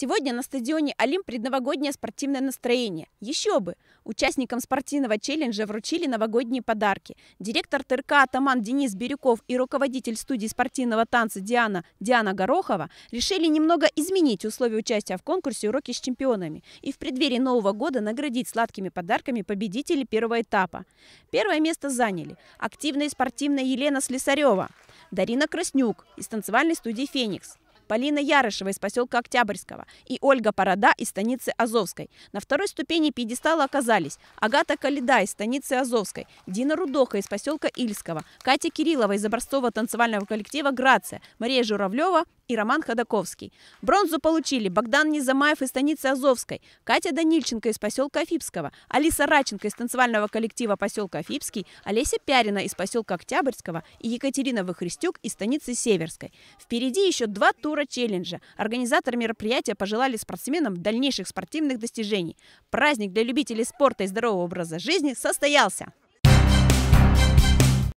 Сегодня на стадионе «Олимп» предновогоднее спортивное настроение. Еще бы! Участникам спортивного челленджа вручили новогодние подарки. Директор ТРК «Атаман» Денис Бирюков и руководитель студии спортивного танца «Диана» Диана Горохова решили немного изменить условия участия в конкурсе «Уроки с чемпионами» и в преддверии Нового года наградить сладкими подарками победителей первого этапа. Первое место заняли активная и спортивная Елена Слесарева, Дарина Краснюк из танцевальной студии «Феникс», Полина Ярышева из поселка Октябрьского и Ольга Порода из станицы Азовской. На второй ступени пьедестала оказались Агата Калида из станицы Азовской, Дина Рудоха из поселка Ильского, Катя Кириллова из образцового танцевального коллектива «Грация», Мария Журавлева и Роман Ходаковский. Бронзу получили Богдан Незамаев из станицы Азовской, Катя Данильченко из поселка Афипского, Алиса Раченко из танцевального коллектива поселка Афипский, Олеся Пярина из поселка Октябрьского и Екатерина Вахристюк из станицы Северской. Впереди еще два тура челленджа. Организаторы мероприятия пожелали спортсменам дальнейших спортивных достижений. Праздник для любителей спорта и здорового образа жизни состоялся.